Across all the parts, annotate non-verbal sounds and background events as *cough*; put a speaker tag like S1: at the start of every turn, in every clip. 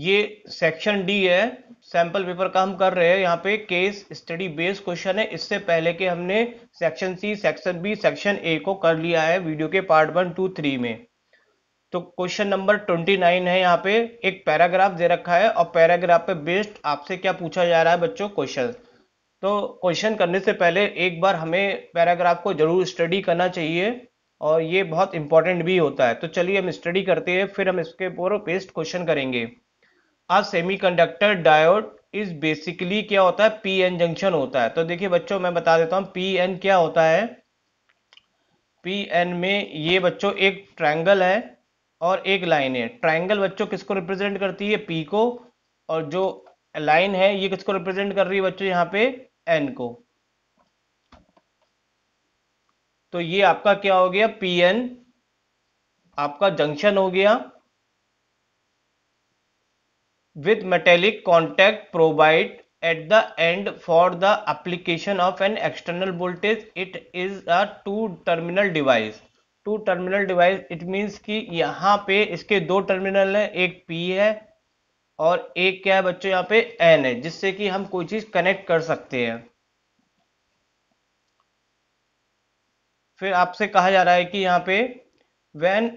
S1: ये section D है sample paper का हम कर रहे हैं यहाँ पे केस स्टडी बेस क्वेश्चन है इससे पहले के हमने section C section B section A को कर लिया है वीडियो के पार्ट वन टू थ्री में तो क्वेश्चन नंबर ट्वेंटी नाइन है यहाँ पे एक पैराग्राफ दे रखा है और पैराग्राफ पे बेस्ड आपसे क्या पूछा जा रहा है बच्चों क्वेश्चन तो क्वेश्चन करने से पहले एक बार हमें पैराग्राफ को जरूर स्टडी करना चाहिए और ये बहुत इंपॉर्टेंट भी होता है तो चलिए हम स्टडी करते हैं फिर हम इसके ऊपर बेस्ड क्वेश्चन करेंगे अब सेमीकंडक्टर डायोड इज बेसिकली क्या होता है पी एन जंक्शन होता है तो देखिए बच्चों मैं बता देता हूं पी एन क्या होता है पी एन में ये बच्चों एक ट्रायंगल है और एक लाइन है ट्रायंगल बच्चों किसको रिप्रेजेंट करती है पी को और जो लाइन है ये किसको रिप्रेजेंट कर रही है बच्चों यहाँ पे एन को तो ये आपका क्या हो गया पी एन आपका जंक्शन हो गया with metallic contact provided at the end for the application of an external voltage it is a two terminal device two terminal device it means कि यहाँ पे इसके दो टर्मिनल हैं एक पी है और एक क्या है बच्चों यहाँ पे एन है जिससे कि हम कोई चीज कनेक्ट कर सकते हैं फिर आपसे कहा जा रहा है कि यहाँ पे when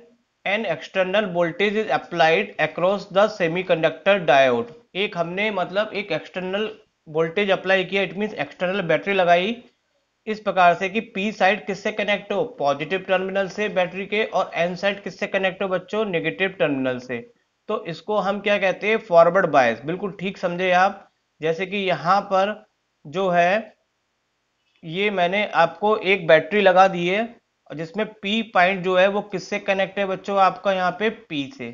S1: an external voltage is applied across the semiconductor diode एक हमने मतलब एक एक्सटर्नल वोल्टेज अप्लाई किया इट मीन्स एक्सटर्नल बैटरी लगाई इस प्रकार से कि पी साइड किससे कनेक्ट हो पॉजिटिव टर्मिनल से बैटरी के और एन साइड किससे कनेक्ट हो बच्चों नेगेटिव टर्मिनल से तो इसको हम क्या कहते हैं फॉरवर्ड बायस बिल्कुल ठीक समझे आप जैसे कि यहाँ पर जो है ये मैंने आपको एक बैटरी लगा दी है और जिसमें पी पॉइंट जो है वो किससे कनेक्ट है बच्चों आपका यहाँ पे पी से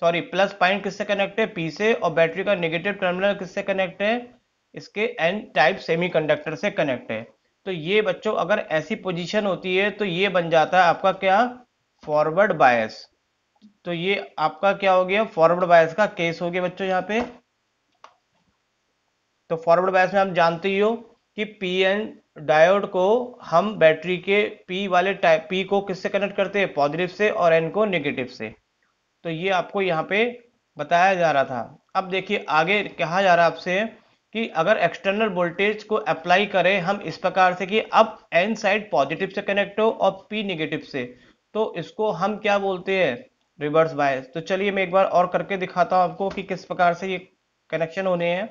S1: सॉरी प्लस पॉइंट किससे कनेक्ट है पी से और बैटरी का नेगेटिव टर्मिनल किससे कनेक्ट है इसके एन टाइप सेमीकंडक्टर से कनेक्ट है तो ये बच्चों अगर ऐसी पोजीशन होती है तो ये बन जाता है आपका क्या फॉरवर्ड बायस तो ये आपका क्या हो गया फॉरवर्ड बायस का केस हो गया बच्चों यहाँ पे तो फॉरवर्ड बायस में हम जानते ही हो कि पीएन डायोड को हम बैटरी के पी वाले टाइप पी को किससे कनेक्ट करते हैं पॉजिटिव से और एन को नेगेटिव से तो ये आपको यहाँ पे बताया जा रहा था अब देखिए आगे कहा जा रहा है आपसे कि अगर एक्सटर्नल वोल्टेज को अप्लाई करें हम इस प्रकार से कि अब एन साइड पॉजिटिव से कनेक्ट हो और पी निगेटिव से तो इसको हम क्या बोलते हैं रिवर्स बायस तो चलिए मैं एक बार और करके दिखाता हूँ आपको कि किस प्रकार से ये कनेक्शन होने हैं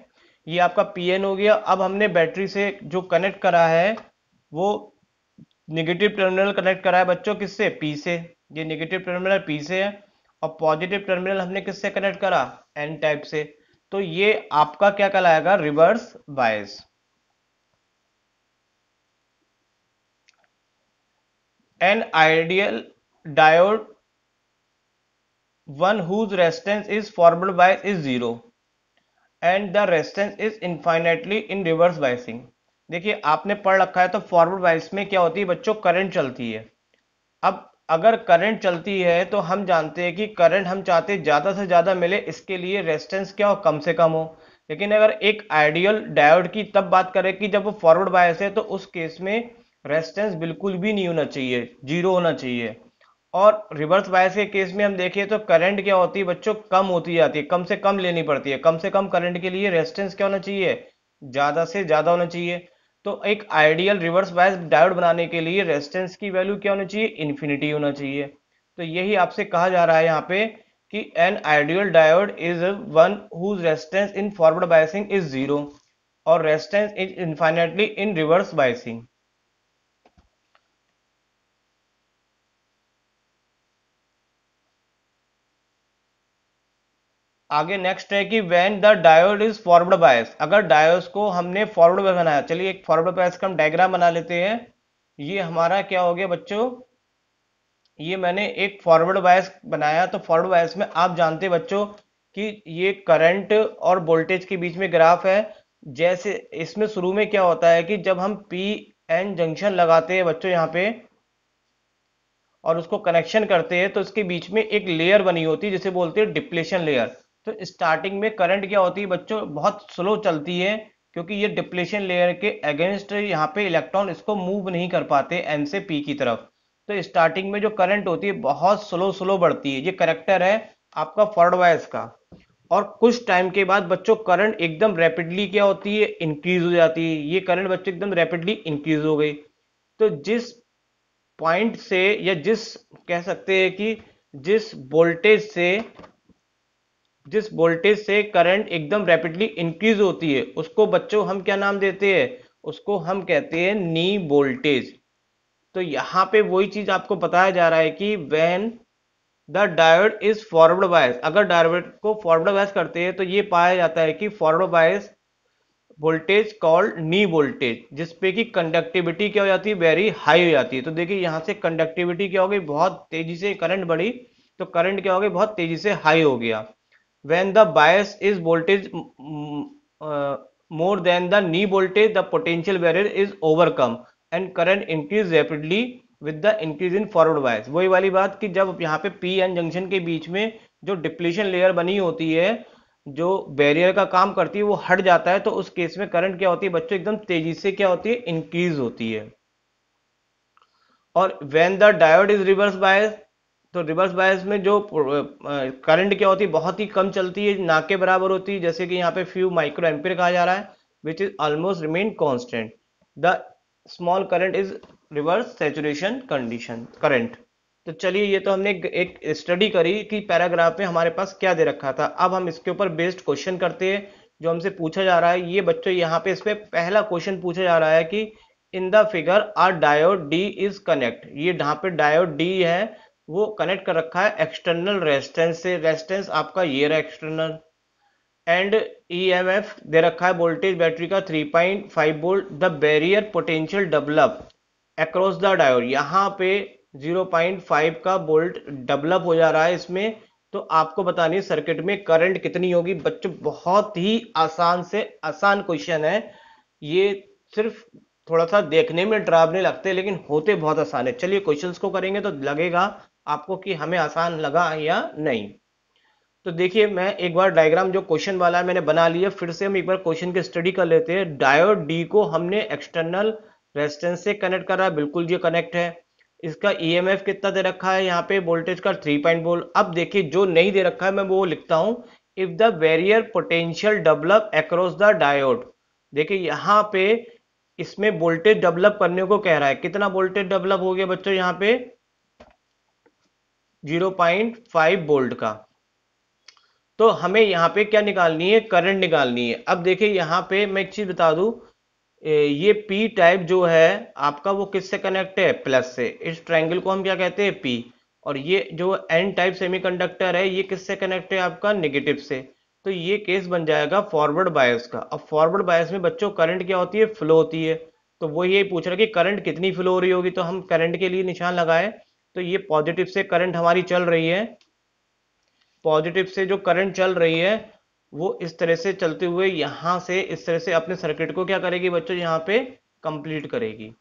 S1: ये आपका पीएन हो गया अब हमने बैटरी से जो कनेक्ट करा है वो निगेटिव टर्मिनल कनेक्ट करा है बच्चों किससे पी से ये निगेटिव टर्मिनल पी से है और पॉजिटिव टर्मिनल हमने किससे कनेक्ट करा एन टाइप से तो ये आपका क्या कहलाएगा reverse bias an ideal diode one whose resistance is forward bias is zero and the resistance is infinitely in reverse biasing देखिए आपने पढ़ रखा है तो फॉरवर्ड बाइस में क्या होती है बच्चों करंट चलती है अब अगर करंट चलती है तो हम जानते हैं कि करंट हम चाहते हैं ज़्यादा से ज़्यादा मिले इसके लिए रेस्टेंस क्या हो कम से कम हो लेकिन अगर एक आइडियल डायोड की तब बात करें कि जब वो फॉरवर्ड बायस है तो उस केस में रेस्टेंस बिल्कुल भी नहीं होना चाहिए जीरो होना चाहिए और रिवर्स बायस के केस में हम देखें तो करंट क्या होती है बच्चों कम होती जाती है कम से कम लेनी पड़ती है कम से कम करंट के लिए रेजिस्टेंस क्या होना चाहिए ज़्यादा से ज़्यादा होना चाहिए तो एक आइडियल रिवर्स बायस डायोड बनाने के लिए रेजिस्टेंस की वैल्यू क्या होनी चाहिए इन्फिनिटी होना चाहिए तो यही आपसे कहा जा रहा है यहाँ पे कि an ideal diode is one whose resistance in forward biasing is zero और resistance is infinitely in reverse biasing आगे नेक्स्ट है कि when the diode is forward bias अगर डायोड को हमने फॉरवर्ड बायस बनाया चलिए एक फॉरवर्ड बायस का हम डायग्राम बना लेते हैं ये हमारा क्या हो गया बच्चों ये मैंने एक फॉरवर्ड बायस बनाया तो फॉरवर्ड बायस में आप जानते बच्चों कि ये करंट और वोल्टेज के बीच में ग्राफ है जैसे इसमें शुरू में क्या होता है कि जब हम पी एन जंक्शन लगाते हैं बच्चों यहाँ पे और उसको कनेक्शन करते हैं तो इसके बीच में एक लेयर बनी होती है जिसे बोलते हैं डिप्लेशन लेयर तो स्टार्टिंग में करंट क्या होती है बच्चों बहुत स्लो चलती है क्योंकि ये डिप्लेशन लेयर के अगेंस्ट यहाँ पे इलेक्ट्रॉन इसको मूव नहीं कर पाते एन से पी की तरफ तो स्टार्टिंग में जो करंट होती है बहुत स्लो स्लो बढ़ती है ये करेक्टर है आपका फॉर्ड वायस का और कुछ टाइम के बाद बच्चों करंट एकदम रैपिडली क्या होती है इंक्रीज हो जाती है ये करंट बच्चों एकदम रैपिडली इंक्रीज हो गई तो जिस पॉइंट से या जिस कह सकते हैं कि जिस वोल्टेज से जिस वोल्टेज से करंट एकदम रैपिडली इंक्रीज होती है उसको बच्चों हम क्या नाम देते हैं उसको हम कहते हैं नी वोल्टेज तो यहाँ पे वही चीज आपको बताया जा रहा है कि when the diode is forward bias अगर डायोड को फॉरवर्ड बायस करते हैं तो ये पाया जाता है कि forward bias voltage called knee voltage जिसपे की कंडक्टिविटी क्या हो जाती है वेरी हाई हो जाती है तो देखिए यहाँ से कंडक्टिविटी क्या हो गई बहुत तेजी से करंट बढ़ी तो करंट क्या हो गई बहुत तेजी से हाई हो गया when the bias is voltage uh, more than the knee voltage the potential barrier is overcome and current increase rapidly with the increase in forward bias वही वाली बात कि जब यहाँ पे पी एन जंक्शन के बीच में जो डिप्लेशन लेयर बनी होती है जो बैरियर का काम करती है वो हट जाता है तो उस केस में करंट क्या होती है बच्चों एकदम तेजी से क्या होती है इंक्रीज होती है और when the diode is reverse bias तो रिवर्स बायस में जो करंट क्या होती है बहुत ही कम चलती है ना के बराबर होती है जैसे कि यहाँ पे फ्यू माइक्रो एम्पियर कहा जा रहा है which is almost remain constant the small current is reverse saturation condition current तो चलिए ये तो हमने एक स्टडी करी कि पैराग्राफ में हमारे पास क्या दे रखा था अब हम इसके ऊपर बेस्ड क्वेश्चन करते हैं जो हमसे पूछा जा रहा है ये बच्चों यहाँ पे इस पर पहला क्वेश्चन पूछा जा रहा है कि in the figure are diode D is connect ये जहाँ पे डायोड डी है वो कनेक्ट कर रखा है एक्सटर्नल रेजिस्टेंस से रेजिस्टेंस आपका ये रहा एक्सटर्नल एंड ईएमएफ दे रखा है वोल्टेज बैटरी का 3.5 volt the barrier potential develop across the diode यहाँ पे 0.5 का वोल्ट डेवलप हो जा रहा है इसमें तो आपको बतानी सर्किट में करंट कितनी होगी बच्चों बहुत ही आसान से आसान क्वेश्चन है ये सिर्फ थोड़ा सा देखने में डरावने लगते हैं लेकिन होते बहुत आसान है चलिए क्वेश्चंस को करेंगे तो लगेगा आपको कि हमें आसान लगा या नहीं तो देखिए मैं एक बार डायग्राम जो क्वेश्चन वाला है मैंने बना लिया फिर से हम एक बार क्वेश्चन की स्टडी कर लेते हैं डायोड डी को हमने एक्सटर्नल रेजिस्टेंस से कनेक्ट करा बिल्कुल ये कनेक्ट है इसका ईएमएफ e कितना दे रखा है यहाँ पे वोल्टेज का थ्री पॉइंट बोल अब देखिए जो नहीं दे रखा है मैं वो लिखता हूँ if the barrier potential develop across the diode देखिए यहाँ पे इसमें वोल्टेज डेवलप करने को कह रहा है कितना वोल्टेज डेवलप हो गया बच्चों यहाँ पे 0.5 वोल्ट का तो हमें यहाँ पे क्या निकालनी है करंट निकालनी है अब देखिए यहाँ पे मैं एक चीज बता दू ये पी टाइप जो है आपका वो किससे कनेक्ट है प्लस से इस ट्रायंगल को हम क्या कहते हैं पी और ये जो एन टाइप सेमीकंडक्टर है ये किससे कनेक्ट है आपका नेगेटिव से तो ये केस बन जाएगा फॉरवर्ड बायस का अब फॉरवर्ड बायस में बच्चों करंट क्या होती है फ्लो होती है तो वो ये पूछ रहा है कि करंट कितनी फ्लो हो रही होगी तो हम करंट के लिए निशान लगाए तो ये पॉजिटिव से करंट हमारी चल रही है पॉजिटिव से जो करंट चल रही है वो इस तरह से चलते हुए यहां से इस तरह से अपने सर्किट को क्या करेगी बच्चों यहाँ पे कंप्लीट करेगी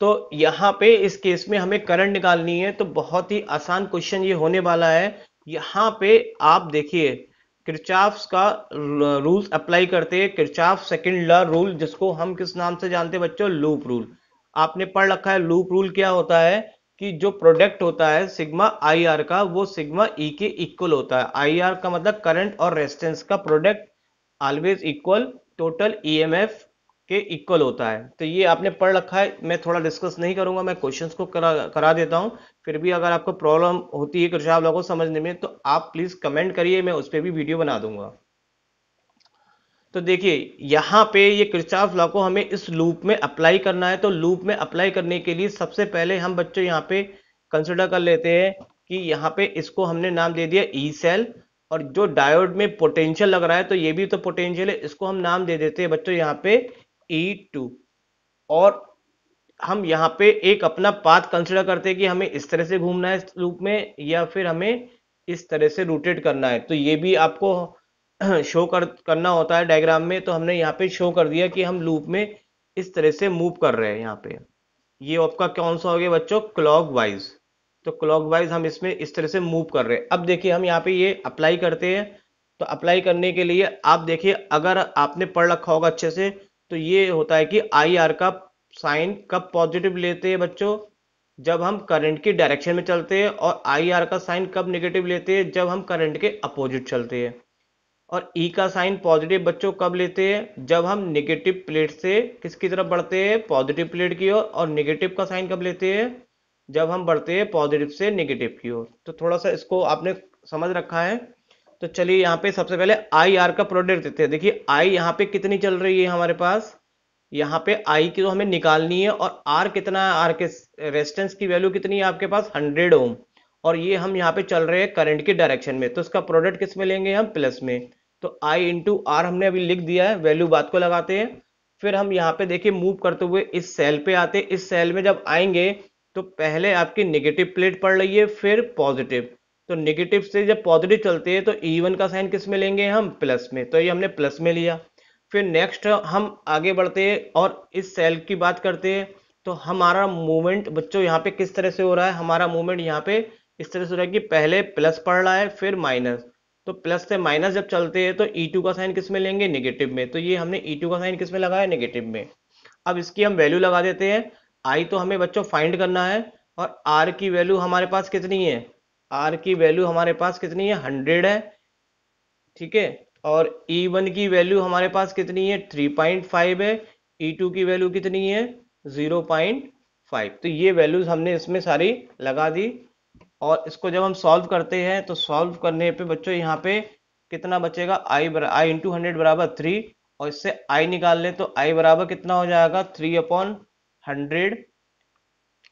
S1: तो यहाँ पे इस केस में हमें करंट निकालनी है तो बहुत ही आसान क्वेश्चन ये होने वाला है यहां पे आप देखिए किरचाफ का रूल अप्लाई करते हैं किरचाफ सेकंड लॉ रूल जिसको हम किस नाम से जानते हैं बच्चों लूप रूल आपने पढ़ रखा है लूप रूल क्या होता है कि जो प्रोडक्ट होता है सिग्मा आई आर का वो सिग्मा ई e के इक्वल होता है आई आर का मतलब करंट और रेजिस्टेंस का product always equal total E M F के इक्वल होता है तो ये आपने पढ़ रखा है मैं थोड़ा डिस्कस नहीं करूंगा मैं क्वेश्चंस को करा करा देता हूं फिर भी अगर आपको प्रॉब्लम होती है कृषि आप लोगों को समझने में तो आप प्लीज कमेंट करिए मैं उस पर भी वीडियो बना दूंगा तो देखिए यहाँ पे ये क्रिचाफ लॉ को हमें इस लूप में अप्लाई करना है तो लूप में अप्लाई करने के लिए सबसे पहले हम बच्चों यहाँ पे कंसिडर कर लेते हैं कि यहाँ पे इसको हमने नाम दे दिया ई सेल और जो डायोड में पोटेंशियल लग रहा है तो ये भी तो पोटेंशियल है इसको हम नाम दे देते हैं बच्चों यहाँ पे ई e टू और हम यहाँ पे एक अपना पाथ कंसिडर करते हैं कि हमें इस तरह से घूमना है इस लूप में या फिर हमें इस तरह से रोटेट करना है तो ये भी आपको शो *clears throat* कर करना होता है डायग्राम में तो हमने यहाँ पे शो कर दिया कि हम लूप में इस तरह से मूव कर रहे हैं यहाँ पे ये आपका कौन सा हो गया बच्चों क्लॉक वाइज तो क्लॉक वाइज हम इसमें इस तरह से मूव कर रहे हैं अब देखिए हम यहाँ पे ये अप्लाई करते हैं तो अप्लाई करने के लिए आप देखिए अगर आपने पढ़ रखा होगा अच्छे से तो ये होता है कि आई आर का साइन कब पॉजिटिव लेते हैं बच्चों जब हम करंट की डायरेक्शन में चलते हैं और आई आर का साइन कब नेगेटिव लेते हैं जब हम करंट के अपोजिट चलते हैं और ई e का साइन पॉजिटिव बच्चों कब लेते हैं जब हम नेगेटिव प्लेट से किसकी तरफ बढ़ते हैं पॉजिटिव प्लेट की ओर और, और नेगेटिव का साइन कब लेते हैं जब हम बढ़ते हैं पॉजिटिव से नेगेटिव की ओर तो थोड़ा सा इसको आपने समझ रखा है तो चलिए यहाँ पे सबसे पहले आई आर का प्रोडक्ट देते हैं देखिए आई यहाँ पे कितनी चल रही है हमारे पास यहाँ पे आई की तो हमें निकालनी है और आर कितना है आर के रेजिस्टेंस की वैल्यू कितनी है आपके पास हंड्रेड ओम और ये हम यहाँ पे चल रहे हैं करंट की डायरेक्शन में तो इसका प्रोडक्ट किस में लेंगे हम प्लस में तो आई इंटू आर हमने अभी लिख दिया है वैल्यू बात को लगाते हैं फिर हम यहाँ पे देखिए मूव करते हुए इस सेल पे आते हैं इस सेल में जब आएंगे तो पहले आपकी निगेटिव प्लेट पड़ रही है फिर पॉजिटिव तो निगेटिव से जब पॉजिटिव चलते हैं तो ईवन e का साइन किस में लेंगे हम प्लस में तो ये हमने प्लस में लिया फिर नेक्स्ट हम आगे बढ़ते हैं और इस सेल की बात करते हैं तो हमारा मूवमेंट बच्चों यहाँ पे किस तरह से हो रहा है हमारा मूवमेंट यहाँ पे इस तरह से हो रहा है कि पहले प्लस पड़ रहा है फिर माइनस तो प्लस से माइनस जब चलते हैं तो ई e टू का साइन किस में लेंगे नेगेटिव में तो ये हमने E2 का साइन किस में लगाया नेगेटिव में अब इसकी हम वैल्यू लगा देते हैं आई तो हमें बच्चों फाइंड करना है और R की वैल्यू हमारे पास कितनी है आर की वैल्यू हमारे पास कितनी है हंड्रेड है ठीक है और ई e वन की वैल्यू हमारे पास कितनी है थ्री पॉइंट फाइव है ई e टू की वैल्यू कितनी है जीरो पॉइंट फाइव तो ये वैल्यूज हमने इसमें सारी लगा दी और इसको जब हम सॉल्व करते हैं तो सॉल्व करने पे बच्चों यहाँ पे कितना बचेगा आई बरा आई इंटू हंड्रेड बराबर थ्री और इससे आई निकाल ले तो आई बराबर कितना हो जाएगा थ्री अपॉन हंड्रेड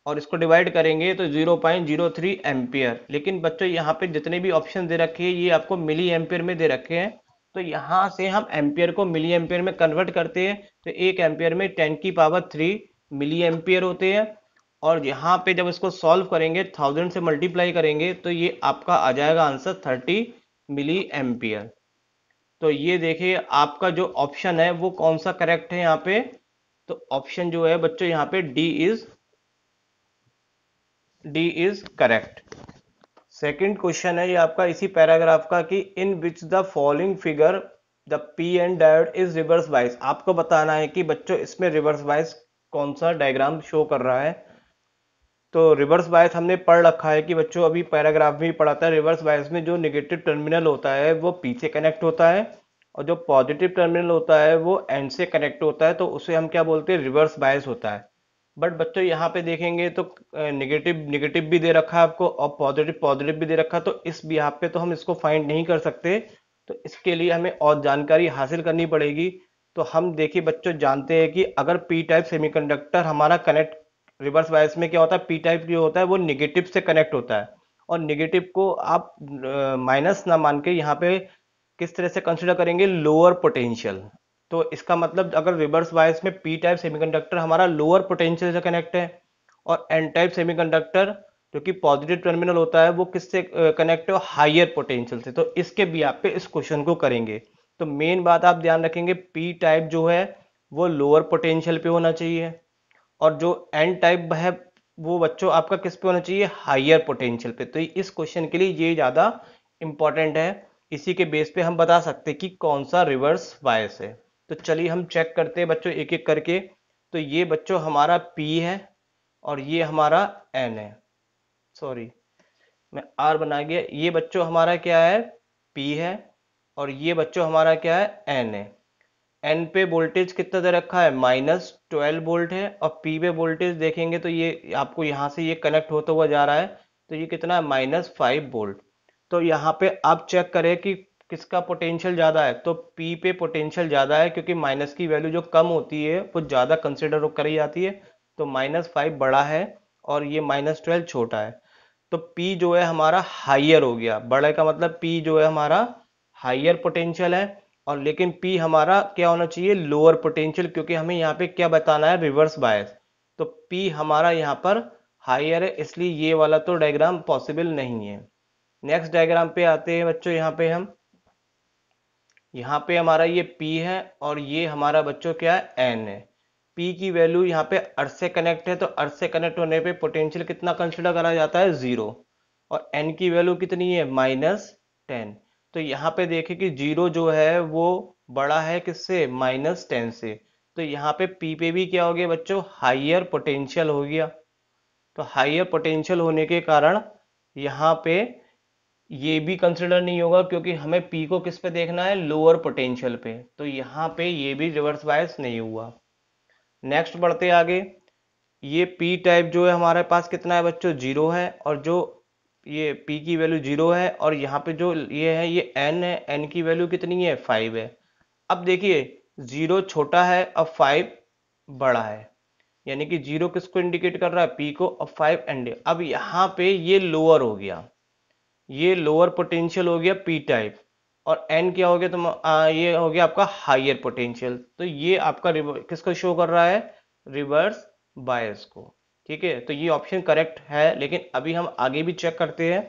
S1: और इसको डिवाइड करेंगे तो zero point zero three ampere लेकिन बच्चों यहाँ पे जितने भी ऑप्शन दे रखे हैं ये आपको मिली एम्पियर में दे रखे हैं तो यहाँ से हम एम्पियर को मिली एम्पियर में कन्वर्ट करते हैं तो एक एम्पियर में टेन की पावर थ्री मिली एम्पियर होते हैं और यहाँ पे जब इसको सॉल्व करेंगे थाउजेंड से मल्टीप्लाई करेंगे तो ये आपका आ जाएगा आंसर थर्टी मिली एम्पियर तो ये देखिए आपका जो ऑप्शन है वो कौन सा करेक्ट है यहाँ पे तो ऑप्शन जो है बच्चों यहाँ पे D is D is correct second question है ये आपका इसी पैराग्राफ का कि in which the following figure the P and diode is reverse wise आपको बताना है कि बच्चों इसमें रिवर्स वाइज कौन सा डायग्राम शो कर रहा है तो रिवर्स बायस हमने पढ़ रखा है कि बच्चों अभी पैराग्राफ में ही है रिवर्स बायस में जो नेगेटिव टर्मिनल होता है वो पी से कनेक्ट होता है और जो पॉजिटिव टर्मिनल होता है वो एंड से कनेक्ट होता है तो उसे हम क्या बोलते हैं रिवर्स बायस होता है बट बच्चों यहाँ पे देखेंगे तो नेगेटिव नेगेटिव भी दे रखा है आपको और पॉजिटिव पॉजिटिव भी दे रखा तो इस यहाँ पे तो हम इसको फाइंड नहीं कर सकते तो इसके लिए हमें और जानकारी हासिल करनी पड़ेगी तो हम देखिए बच्चों जानते हैं कि अगर पी टाइप सेमीकंडक्टर हमारा कनेक्ट रिवर्स बायस में क्या होता है पी टाइप जो होता है वो निगेटिव से कनेक्ट होता है और निगेटिव को आप माइनस ना मान के यहाँ पे किस तरह से कंसिडर करेंगे लोअर पोटेंशियल तो इसका मतलब अगर रिवर्स बायस में पी टाइप सेमीकंडक्टर हमारा लोअर पोटेंशियल से कनेक्ट है और एन टाइप सेमीकंडक्टर जो कि पॉजिटिव टर्मिनल होता है वो किससे कनेक्ट है हायर पोटेंशियल से तो इसके भी आप पे इस क्वेश्चन को करेंगे तो मेन बात आप ध्यान रखेंगे पी टाइप जो है वो लोअर पोटेंशियल पे होना चाहिए और जो एन टाइप है वो बच्चों आपका किस पे होना चाहिए हायर पोटेंशियल पे तो इस क्वेश्चन के लिए ये ज़्यादा इंपॉर्टेंट है इसी के बेस पे हम बता सकते हैं कि कौन सा रिवर्स बायस है तो चलिए हम चेक करते हैं बच्चों एक एक करके तो ये बच्चों हमारा P है और ये हमारा N है सॉरी मैं R बना गया ये बच्चों हमारा क्या है P है और ये बच्चों हमारा क्या है N है एन पे वोल्टेज कितना दे रखा है माइनस ट्वेल्व वोल्ट है और पी पे वोल्टेज देखेंगे तो ये आपको यहाँ से ये कनेक्ट होता हुआ जा रहा है तो ये कितना है माइनस फाइव वोल्ट तो यहाँ पे आप चेक करें कि किसका पोटेंशियल ज़्यादा है तो पी पे पोटेंशियल ज़्यादा है क्योंकि माइनस की वैल्यू जो कम होती है वो ज़्यादा कंसिडर करी जाती है तो माइनस फाइव बड़ा है और ये माइनस ट्वेल्व छोटा है तो पी जो है हमारा हाइयर हो गया बड़े का मतलब पी जो है हमारा हाइयर पोटेंशियल है और लेकिन P हमारा क्या होना चाहिए लोअर पोटेंशियल क्योंकि हमें यहाँ पे क्या बताना है रिवर्स बायस तो P हमारा यहाँ पर हायर है इसलिए ये वाला तो डायग्राम पॉसिबल नहीं है नेक्स्ट डायग्राम पे आते हैं बच्चों यहाँ पे हम यहाँ पे हमारा ये P है और ये हमारा बच्चों क्या है N है P की वैल्यू यहाँ पे अर्थ से कनेक्ट है तो अर्थ से कनेक्ट होने पे पोटेंशियल कितना कंसिडर करा जाता है जीरो और N की वैल्यू कितनी है माइनस टेन तो यहाँ पे देखें कि जीरो जो है वो बड़ा है किससे माइनस टेन से तो यहाँ पे पी पे भी क्या हो गया बच्चों हाइयर पोटेंशियल हो गया तो हाइयर पोटेंशियल होने के कारण यहाँ पे ये भी कंसिडर नहीं होगा क्योंकि हमें पी को किस पे देखना है लोअर पोटेंशियल पे तो यहाँ पे ये भी रिवर्स वायस नहीं हुआ नेक्स्ट बढ़ते आगे ये पी टाइप जो है हमारे पास कितना है बच्चों जीरो है और जो ये p की वैल्यू जीरो है और यहाँ पे जो ये है ये n है n की वैल्यू कितनी है फाइव है अब देखिए जीरो छोटा है और फाइव बड़ा है यानी कि जीरो किसको इंडिकेट कर रहा है p को और फाइव एंड अब यहाँ पे ये लोअर हो गया ये लोअर पोटेंशियल हो गया p टाइप और n क्या हो गया तो आ, ये हो गया आपका हाइयर पोटेंशियल तो ये आपका किसको शो कर रहा है रिवर्स बायस को ठीक है तो ये ऑप्शन करेक्ट है लेकिन अभी हम आगे भी चेक करते हैं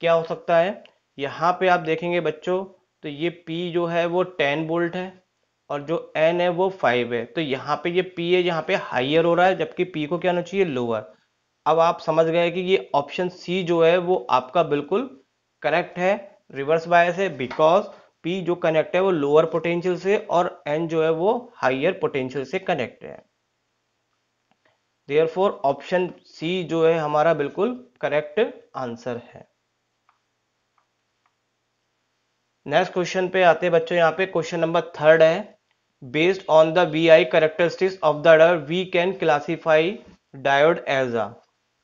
S1: क्या हो सकता है यहाँ पे आप देखेंगे बच्चों तो ये P जो है वो 10 बोल्ट है और जो N है वो 5 है तो यहाँ पे ये P है यहाँ पे हाइयर हो रहा है जबकि P को क्या होना चाहिए लोअर अब आप समझ गए कि ये ऑप्शन सी जो है वो आपका बिल्कुल करेक्ट है रिवर्स बायस है बिकॉज P जो कनेक्ट है वो लोअर पोटेंशियल से और N जो है वो हाइयर पोटेंशियल से कनेक्ट है फोर ऑप्शन सी जो है हमारा बिल्कुल करेक्ट आंसर है नेक्स्ट क्वेश्चन पे आते हैं बच्चों यहाँ पे क्वेश्चन नंबर थर्ड है on the V I characteristics of the diode we can classify diode as a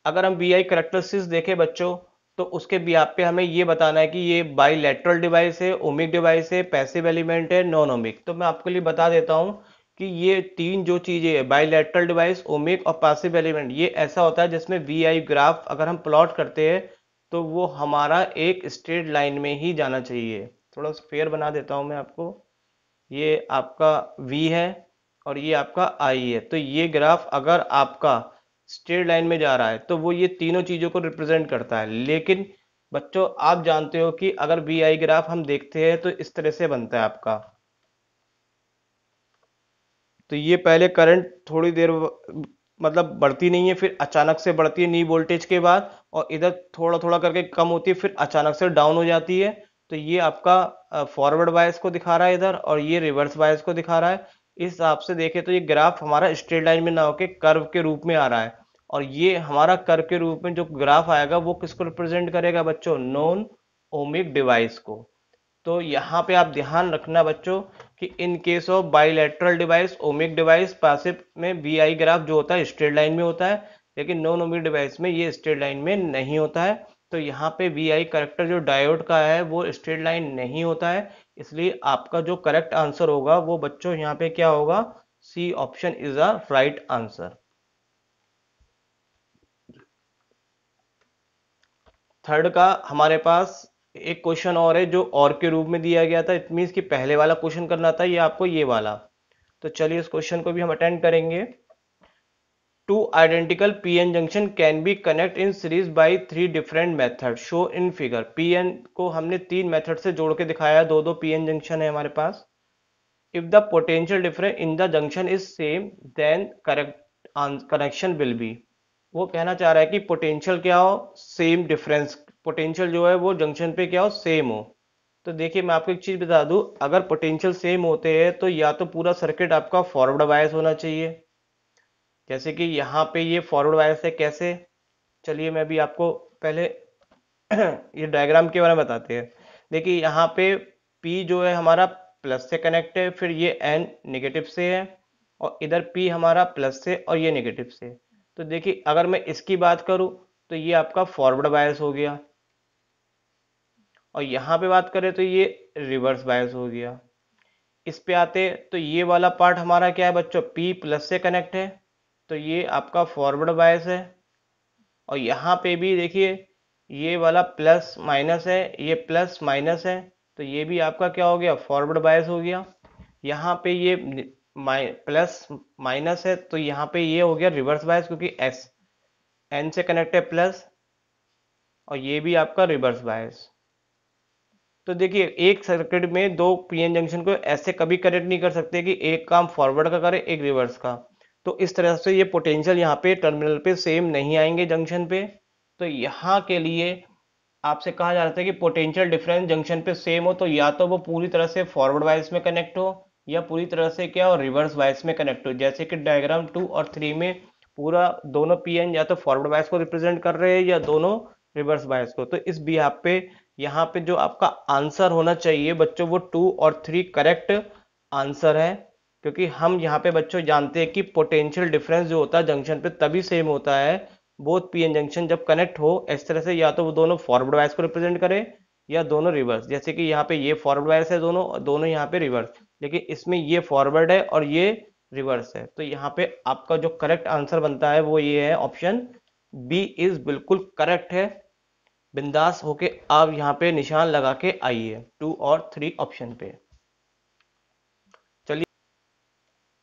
S1: अगर हम आई करेक्टरिस्टिक्स देखें बच्चों तो उसके भी आप पे हमें ये बताना है कि ये बाई लेटरल डिवाइस है ओमिक डिवाइस है पैसिव एलिमेंट है नॉन ओमिक तो मैं आपके लिए बता देता हूँ कि ये तीन जो चीजें है बायोलेटरल डिवाइस ओमिक और पासिव एलिमेंट ये ऐसा होता है जिसमें वी आई ग्राफ अगर हम प्लॉट करते हैं तो वो हमारा एक स्ट्रेट लाइन में ही जाना चाहिए थोड़ा सा फेयर बना देता हूँ मैं आपको ये आपका वी है और ये आपका आई है तो ये ग्राफ अगर आपका स्ट्रेट लाइन में जा रहा है तो वो ये तीनों चीज़ों को रिप्रेजेंट करता है लेकिन बच्चों आप जानते हो कि अगर वी आई ग्राफ हम देखते हैं तो इस तरह से बनता है आपका तो ये पहले करंट थोड़ी देर मतलब बढ़ती नहीं है फिर अचानक से बढ़ती है नी वोल्टेज के बाद और इधर थोड़ा थोड़ा करके कम होती है फिर अचानक से डाउन हो जाती है तो ये आपका फॉरवर्ड बायस को दिखा रहा है इधर और ये रिवर्स बायस को दिखा रहा है इस हिसाब से देखें तो ये ग्राफ हमारा स्ट्रेट लाइन में ना होके कर्व के रूप में आ रहा है और ये हमारा कर्व के रूप में जो ग्राफ आएगा वो किसको रिप्रेजेंट करेगा बच्चों नॉन ओमिक डिवाइस को तो यहाँ पे आप ध्यान रखना बच्चों कि in case of bilateral device ohmic device passive में वी आई ग्राफ जो होता है स्ट्रेट लाइन में होता है लेकिन नॉन ओमिक डिवाइस में ये स्ट्रेट लाइन में नहीं होता है तो यहाँ पे वी आई करेक्टर जो डायोड का है वो स्ट्रेट लाइन नहीं होता है इसलिए आपका जो करेक्ट आंसर होगा वो बच्चों यहाँ पे क्या होगा C option is a right answer third का हमारे पास एक क्वेश्चन और है जो और के रूप में दिया गया था इट मीन्स कि पहले वाला क्वेश्चन करना था ये आपको ये वाला तो चलिए इस क्वेश्चन को भी हम अटेंड करेंगे two identical P N junction can be connect in series by three different method show in figure P N को हमने तीन मैथड से जोड़ के दिखाया दो दो पी एन जंक्शन है हमारे पास if the potential difference in the junction is same then correct connection will be वो कहना चाह रहा है कि पोटेंशियल क्या हो सेम डिफरेंस पोटेंशियल जो है वो जंक्शन पे क्या हो सेम हो तो देखिए मैं आपको एक चीज़ बता दूं अगर पोटेंशियल सेम होते हैं तो या तो पूरा सर्किट आपका फॉरवर्ड बायस होना चाहिए जैसे कि यहाँ पे ये फॉरवर्ड बायस है कैसे चलिए मैं भी आपको पहले *clears throat* ये डायग्राम के बारे में बताते हैं देखिए यहाँ पे पी जो है हमारा प्लस से कनेक्ट है फिर ये एन निगेटिव से है और इधर पी हमारा प्लस से और ये नेगेटिव से तो देखिए अगर मैं इसकी बात करूँ तो ये आपका फॉरवर्ड बायस हो गया और यहाँ पे बात करें तो ये रिवर्स बायस हो गया इस पे आते तो ये वाला पार्ट हमारा क्या है बच्चों पी प्लस से कनेक्ट है तो ये आपका फॉरवर्ड बायस है और यहाँ पे भी देखिए ये वाला प्लस माइनस है ये प्लस माइनस है तो ये भी आपका क्या हो गया फॉरवर्ड बायस हो गया यहाँ पे ये माइ प्लस माइनस है तो यहाँ पे ये हो गया रिवर्स बायस क्योंकि एस एन से कनेक्ट है प्लस और ये भी आपका रिवर्स बायस तो देखिए एक सर्किट में दो पीएन जंक्शन को ऐसे कभी कनेक्ट नहीं कर सकते कि एक काम फॉरवर्ड का करे एक रिवर्स का तो इस तरह से ये पोटेंशियल यहाँ पे टर्मिनल पे सेम नहीं आएंगे जंक्शन पे तो यहाँ के लिए आपसे कहा जा रहा है कि पोटेंशियल डिफरेंस जंक्शन पे सेम हो तो या तो वो पूरी तरह से फॉरवर्ड वाइस में कनेक्ट हो या पूरी तरह से क्या हो रिवर्स वाइस में कनेक्ट हो जैसे कि डायग्राम टू और थ्री में पूरा दोनों पीएन या तो फॉरवर्ड वाइस को रिप्रेजेंट कर रहे हैं या दोनों रिवर्स वाइज को तो इस बिहार पे यहाँ पे जो आपका आंसर होना चाहिए बच्चों वो टू और थ्री करेक्ट आंसर है क्योंकि हम यहाँ पे बच्चों जानते हैं कि पोटेंशियल डिफरेंस जो होता है जंक्शन पे तभी सेम होता है बोथ पी एन जंक्शन जब कनेक्ट हो इस तरह से या तो वो दोनों फॉरवर्ड वायर्स को रिप्रेजेंट करे या दोनों रिवर्स जैसे कि यहाँ पे ये फॉरवर्ड वायर्स है दोनों दोनों यहाँ पे रिवर्स लेकिन इसमें ये फॉरवर्ड है और ये रिवर्स है तो यहाँ पे आपका जो करेक्ट आंसर बनता है वो ये है ऑप्शन बी इज बिल्कुल करेक्ट है बिंदास होके आप यहाँ पे निशान लगा के आइए टू और थ्री ऑप्शन पे चलिए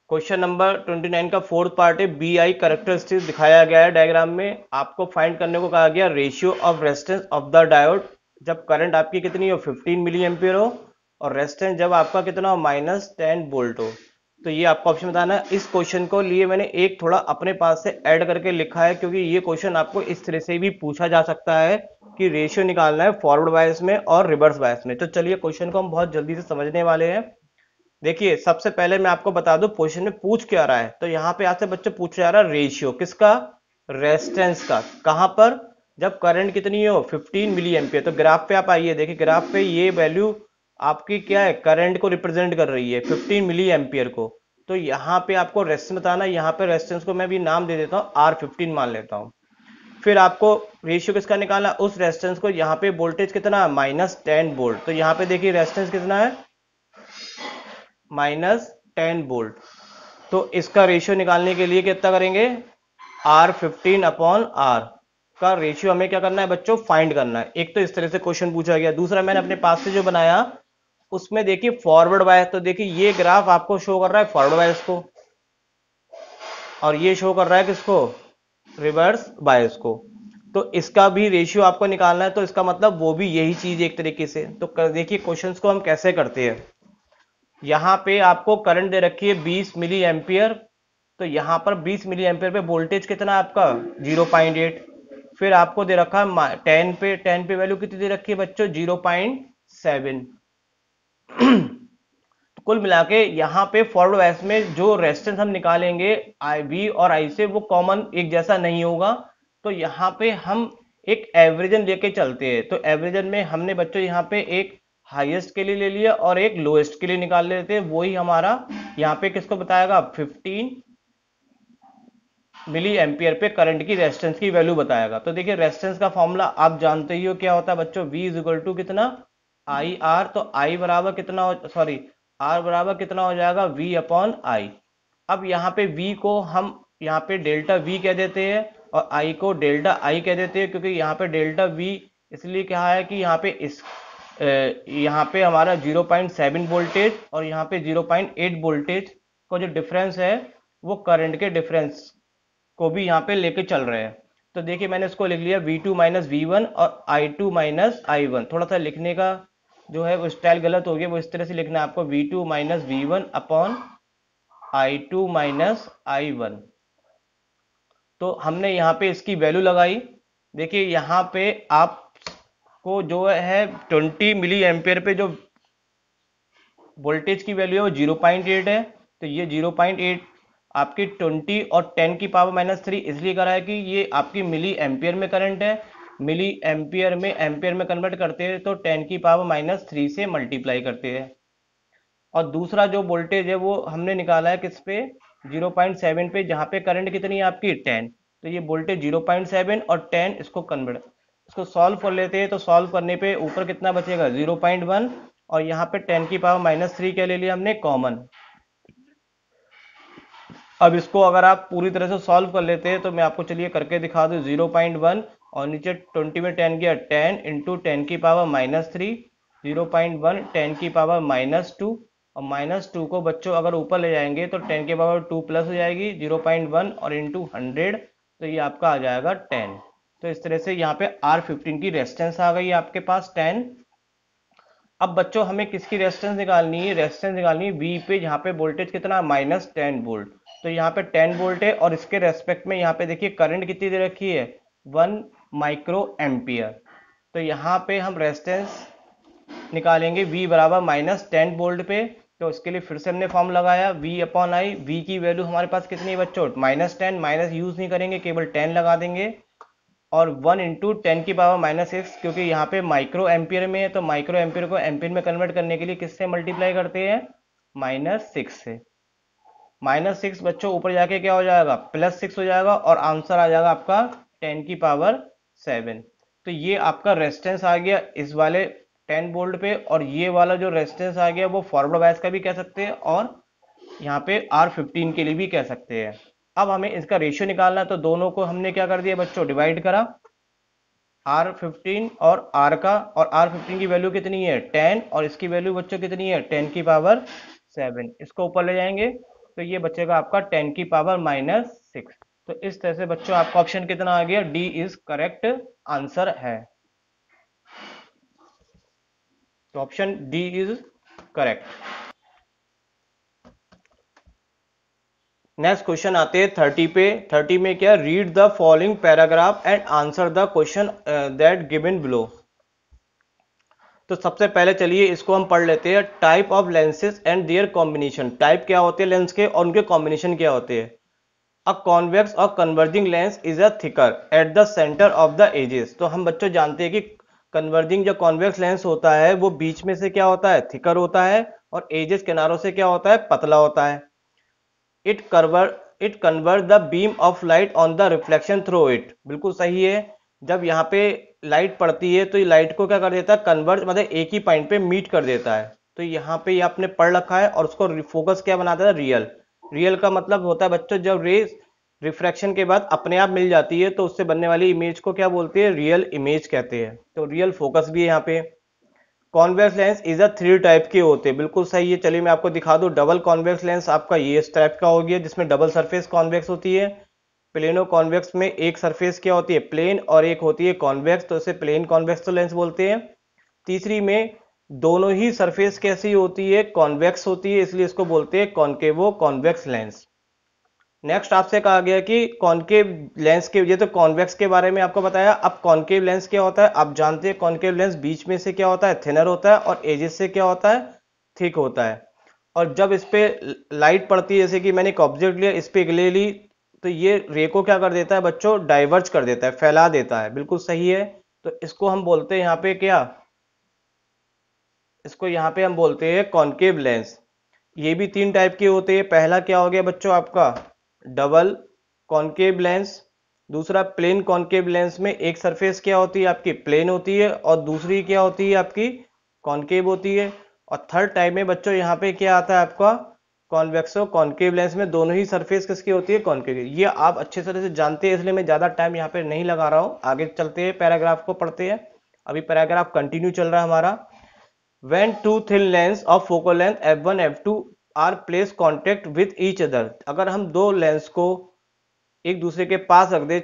S1: क्वेश्चन नंबर ट्वेंटी नाइन का फोर्थ पार्ट है बी आई करेक्टरिस्टिक दिखाया गया है डायग्राम में आपको फाइंड करने को कहा गया ratio of resistance of the diode जब करंट आपकी कितनी हो 15 मिली एम्पियर हो और रेस्टेंस जब आपका कितना हो माइनस टेन बोल्ट हो तो ये आपको ऑप्शन बताना है इस क्वेश्चन को लिए मैंने एक थोड़ा अपने पास से ऐड करके लिखा है क्योंकि ये क्वेश्चन आपको इस तरह से भी पूछा जा सकता है कि रेशियो निकालना है फॉरवर्ड बायस में और रिवर्स बायस में तो चलिए क्वेश्चन को हम बहुत जल्दी से समझने वाले हैं देखिए सबसे पहले मैं आपको बता दू क्वेश्चन में पूछ क्या रहा है तो यहाँ पे आपसे बच्चे पूछ जा रहा है रेशियो किसका रेस्टेंस का कहां पर जब करंट कितनी हो फिफ्टीन मिली एम्पियर तो ग्राफ पे आप आइए देखिए ग्राफ पे ये वैल्यू आपकी क्या है करंट को रिप्रेजेंट कर रही है 15 मिली एम्पियर को तो यहाँ पे आपको रेस्टेंस बताना यहाँ पे रेस्टेंस को मैं भी नाम दे देता हूँ आर फिफ्टीन मान लेता हूँ फिर आपको रेशियो किसका निकालना उस रेस्टेंस को यहाँ पे वोल्टेज कितना है माइनस टेन बोल्ट तो यहाँ पे देखिए रेस्टेंस कितना है माइनस टेन बोल्ट तो इसका रेशियो निकालने के लिए कितना करेंगे आर फिफ्टीन अपॉन आर का रेशियो हमें क्या करना है बच्चों फाइंड करना है एक तो इस तरह से क्वेश्चन पूछा गया दूसरा मैंने अपने पास से जो बनाया उसमें देखिए फॉरवर्ड बायस तो देखिए ये ग्राफ आपको शो कर रहा है फॉरवर्ड बायस को और ये शो कर रहा है किसको रिवर्स बायस को तो इसका भी रेशियो आपको निकालना है तो इसका मतलब वो भी यही चीज एक तरीके से तो देखिए क्वेश्चंस को हम कैसे करते हैं यहां पे आपको करंट दे रखी है 20 मिली एम्पियर तो यहां पर 20 मिली एम्पियर पे वोल्टेज कितना आपका 0.8 फिर आपको दे रखा है 10 पे 10 पे वैल्यू कितनी दे रखी है बच्चों सेवन तो *clears throat* कुल मिला के यहाँ पे फॉरवर्ड बायस में जो रेजिस्टेंस हम निकालेंगे आई बी और आई से वो कॉमन एक जैसा नहीं होगा तो यहाँ पे हम एक एवरेजन लेके चलते हैं तो एवरेजन में हमने बच्चों यहाँ पे एक हाईएस्ट के लिए ले लिया और एक लोएस्ट के लिए निकाल लेते हैं वही हमारा यहाँ पे किसको बताएगा 15 मिली एम्पियर पे करंट की रेजिस्टेंस की वैल्यू बताएगा तो देखिए रेजिस्टेंस का फॉर्मूला आप जानते ही हो क्या होता है बच्चों वी इज इक्वल टू कितना आई आर तो आई बराबर कितना सॉरी आर बराबर कितना हो जाएगा वी अपॉन आई अब यहाँ पे वी को हम यहाँ पे डेल्टा वी कह देते हैं और आई को डेल्टा आई कह देते हैं क्योंकि यहाँ पे डेल्टा वी इसलिए क्या है कि यहाँ पे इस यहाँ पे हमारा 0.7 वोल्टेज और यहाँ पे 0.8 वोल्टेज का जो डिफरेंस है वो करंट के डिफरेंस को भी यहाँ पे लेके चल रहे हैं तो देखिए मैंने इसको लिख लिया V2 टू माइनस वी और I2 टू माइनस आई थोड़ा सा लिखने का जो है वो स्टाइल गलत हो गया वो इस तरह से लिखना आपको V two minus V one upon I two minus I one तो हमने यहाँ पे इसकी वैल्यू लगाई देखिए यहाँ पे आपको जो है ट्वेंटी मिली एम्पियर पे जो वोल्टेज की वैल्यू है वो जीरो पॉइंट एट है तो ये जीरो पॉइंट एट आपकी ट्वेंटी और टेन की पावर माइनस थ्री इसलिए करा है कि ये आपकी मिली एम्पियर में करंट है मिली एम्पियर में एम्पियर में कन्वर्ट करते हैं तो टेन की पावर माइनस थ्री से मल्टीप्लाई करते हैं और दूसरा जो वोल्टेज है वो हमने निकाला है किस पे 0.7 पे जहाँ पे करंट कितनी है आपकी 10 तो ये वोल्टेज 0.7 और 10 इसको कन्वर्ट इसको सॉल्व कर लेते हैं तो सॉल्व करने पे ऊपर कितना बचेगा जीरो और यहाँ पे टेन की पावर माइनस थ्री क्या ले लिया हमने कॉमन अब इसको अगर आप पूरी तरह से सॉल्व कर लेते हैं तो मैं आपको चलिए करके दिखा दूँ जीरो पॉइंट वन और नीचे ट्वेंटी में टेन गया टेन इंटू टेन की power minus three zero point one ten की पावर माइनस टू और माइनस टू को बच्चों अगर ऊपर ले जाएंगे तो टेन की पावर टू प्लस हो जाएगी जीरो पॉइंट वन और इंटू हंड्रेड तो ये आपका आ जाएगा टेन तो इस तरह से यहाँ पे आर फिफ्टीन की रेस्टेंस आ गई आपके पास टेन अब बच्चों हमें किसकी रेस्टेंस निकालनी है रेस्टेंस निकालनी है वी पे जहाँ पे वोल्टेज कितना माइनस टेन वोल्ट तो यहाँ पे टेन वोल्ट है और इसके रेस्पेक्ट में यहाँ पे देखिए करंट कितनी दे रखी है वन माइक्रो एम्पियर तो यहाँ पे हम रेजिस्टेंस निकालेंगे V बराबर माइनस टेन वोल्ट पे तो उसके लिए फिर से हमने फॉर्म लगाया V अपॉन आई V की वैल्यू हमारे पास कितनी है बच्चों माइनस टेन माइनस यूज़ नहीं करेंगे केवल टेन लगा देंगे और वन इंटू टेन की पावर माइनस सिक्स क्योंकि यहाँ पे माइक्रो एम्पियर में है तो माइक्रो एम्पियर को एम्पियर में कन्वर्ट करने के लिए किससे मल्टीप्लाई करते हैं माइनस सिक्स से माइनस सिक्स बच्चों ऊपर जाके क्या हो जाएगा प्लस सिक्स हो जाएगा और आंसर आ जाएगा आपका टेन की पावर सेवन तो ये आपका रेस्टेंस आ गया इस वाले टेन बोल्ट पे और ये वाला जो रेस्टेंस आ गया वो फॉरवर्ड बायस का भी कह सकते हैं और यहाँ पे आर फिफ्टीन के लिए भी कह सकते हैं अब हमें इसका रेशियो निकालना है तो दोनों को हमने क्या कर दिया बच्चों डिवाइड करा आर फिफ्टीन और आर का और आर फिफ्टीन की वैल्यू कितनी है टेन और इसकी वैल्यू बच्चों कितनी है टेन की पावर सेवन इसको ऊपर ले जाएंगे तो ये बच्चे का आपका टेन की पावर माइनस सिक्स तो इस तरह से बच्चों आपका ऑप्शन कितना आ गया डी इज करेक्ट आंसर है तो option D is correct next question आते हैं थर्टी पे थर्टी में क्या read the following paragraph and answer the question that given below तो सबसे पहले चलिए इसको हम पढ़ लेते हैं type of lenses and their combination type क्या होते हैं लेंस के और उनके कॉम्बिनेशन क्या होते हैं अ कॉन्वेक्स और converging lens is a thicker at the centre of the edges तो हम बच्चों जानते हैं कि कन्वर्जिंग जो कॉन्वेक्स लेंस होता है वो बीच में से क्या होता है थिकर होता है और एजेस किनारों से क्या होता है पतला होता है it curve it convert the beam of light on the reflection through it बिल्कुल सही है जब यहाँ पे लाइट पड़ती है तो ये लाइट को क्या कर देता है कन्वर्ट मतलब एक ही पॉइंट पे मीट कर देता है तो यहाँ पे ये आपने पढ़ रखा है और उसको फोकस क्या बनाता है रियल रियल का मतलब होता है बच्चों जब रेज रिफ्रैक्शन के बाद अपने आप मिल जाती है तो उससे बनने वाली इमेज को क्या बोलते हैं रियल इमेज कहते हैं तो रियल फोकस भी है यहाँ पे convex lens is a three type के होते हैं बिल्कुल सही है चलिए मैं आपको दिखा दूँ डबल कॉन्वेक्स लेंस आपका ये इस टाइप का हो गया जिसमें डबल सरफेस कॉन्वेक्स होती है प्लेनो कॉन्वेक्स में एक सरफेस क्या होती है प्लेन और एक होती है कॉन्वेक्स तो इसे प्लेन कॉन्वेक्स तो लेंस बोलते हैं तीसरी में दोनों ही सरफेस कैसी होती है कॉन्वेक्स होती है इसलिए इसको बोलते हैं कॉन्केवो कॉन्वेक्स लेंस नेक्स्ट आपसे कहा गया कि कॉन्केव लेंस के ये तो कॉन्वेक्स के बारे में आपको बताया अब कॉन्केव लेंस क्या होता है आप जानते हैं कॉन्केव लेंस बीच में से क्या होता है थिनर होता है और एजेस से क्या होता है थिक होता है और जब इस पर लाइट पड़ती है जैसे कि मैंने एक ऑब्जेक्ट लिया इस पर एक ले ली तो ये रे को क्या कर देता है बच्चों डाइवर्ज कर देता है फैला देता है बिल्कुल सही है तो इसको हम बोलते हैं यहाँ पे क्या इसको यहाँ पे हम बोलते हैं कॉन्केव लेंस ये भी तीन टाइप के होते हैं पहला क्या हो गया बच्चों आपका डबल कॉन्केव लेंस दूसरा प्लेन कॉन्केव लेंस में एक सरफेस क्या होती है आपकी प्लेन होती है और दूसरी क्या होती है आपकी कॉन्केव होती है और थर्ड टाइप में बच्चों यहाँ पे क्या आता है आपका कॉन्वेक्सो कॉन्केव लेंस में दोनों ही सरफेस किसकी होती है कॉन्केव ये आप अच्छे तरह से जानते हैं इसलिए मैं ज़्यादा टाइम यहाँ पे नहीं लगा रहा हूँ आगे चलते हैं पैराग्राफ को पढ़ते हैं अभी पैराग्राफ कंटिन्यू चल रहा है हमारा when two thin lens of focal length f1 f2 are placed contact with each other अगर हम दो लेंस को एक दूसरे के पास रख दे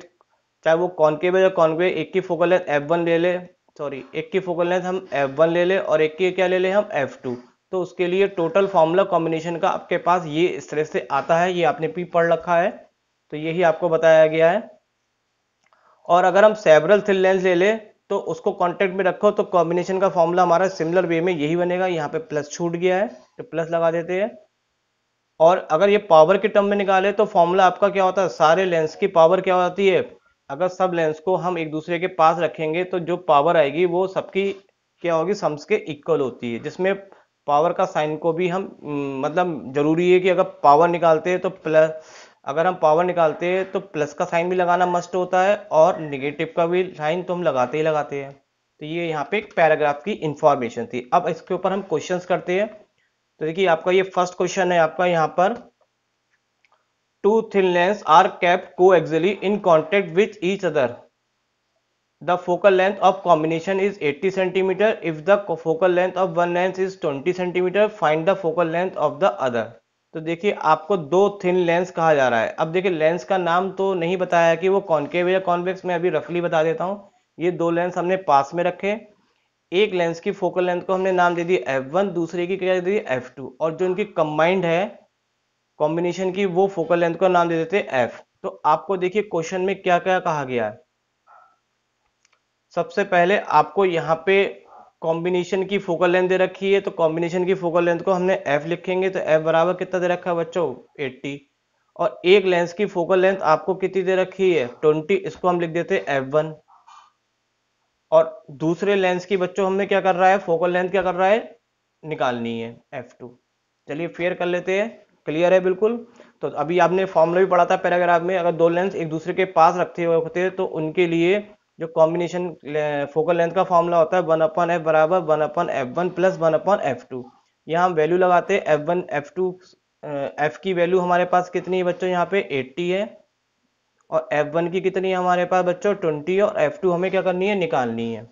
S1: चाहे वो कॉन्केव या कॉन्केव एक की फोकल लेंथ f1 ले ले सॉरी एक की फोकल लेंथ हम f1 ले ले और एक की क्या ले ले हम f2 तो उसके लिए टोटल फॉर्मूला कॉम्बिनेशन का आपके पास ये इस तरह से आता है ये आपने पी पढ़ रखा है तो यही आपको बताया गया है और अगर हम सेवरल थिन लेंस ले ले तो उसको कॉन्टेक्ट में रखो तो कॉम्बिनेशन का फॉर्मूला हमारा सिमिलर वे में यही बनेगा यहाँ पे प्लस छूट गया है तो प्लस लगा देते हैं और अगर ये पावर के टर्म में निकाले तो फॉर्मूला आपका क्या होता है सारे लेंस की पावर क्या होती है अगर सब लेंस को हम एक दूसरे के पास रखेंगे तो जो पावर आएगी वो सबकी क्या होगी सम्स के इक्वल होती है जिसमें पावर का साइन को भी हम मतलब जरूरी है कि अगर पावर निकालते हैं तो प्लस अगर हम पावर निकालते हैं तो प्लस का साइन भी लगाना मस्ट होता है और निगेटिव का भी साइन तो हम लगाते ही लगाते हैं तो ये यहाँ पे एक पैराग्राफ की इंफॉर्मेशन थी अब इसके ऊपर हम क्वेश्चन करते हैं तो देखिए आपका ये फर्स्ट क्वेश्चन है आपका यहाँ पर two thin lens are kept को in contact with each other the focal length of combination is 80 centimetre if the focal length of one lens is 20 centimetre find the focal length of the other तो देखिए आपको दो thin lens कहा जा रहा है अब देखिए लेंस का नाम तो नहीं बताया कि वो कॉन्केव या कॉन्वेक्स मैं अभी रफली बता देता हूँ ये दो लेंस हमने पास में रखे एक लेंस की फोकल लेंथ को हमने नाम दे दी वन दूसरे की क्या दे दी टू और जो इनकी कंबाइंड है कॉम्बिनेशन की वो फोकल लेंथ को नाम दे देते एफ तो आपको देखिए क्वेश्चन में क्या क्या कहा गया है सबसे पहले आपको यहाँ पे कॉम्बिनेशन की फोकल लेंथ दे रखी है तो कॉम्बिनेशन की फोकल लेंथ को हमने एफ लिखेंगे तो एफ बराबर कितना दे रखा है बच्चों एट्टी और एक लेंस की फोकल लेंथ आपको कितनी दे रखी है ट्वेंटी इसको हम लिख देते हैं एफ और दूसरे लेंस की बच्चों हमने क्या कर रहा है फोकल लेंथ क्या कर रहा है निकालनी है एफ चलिए फेयर कर लेते हैं क्लियर है बिल्कुल तो अभी आपने फॉर्मूला भी पढ़ा था पैराग्राफ में अगर दो लेंस एक दूसरे के पास रखते हुए होते हैं तो उनके लिए जो कॉम्बिनेशन फोकल लेंथ का फॉर्मूला होता है वन अपन एफ बराबर one upon F one plus one upon F two यहाँ हम वैल्यू लगाते हैं F one F two F की वैल्यू हमारे पास कितनी है बच्चों यहाँ पे 80 है और एफ वन की कितनी है हमारे पास बच्चों 20 और एफ टू हमें क्या करनी है निकालनी है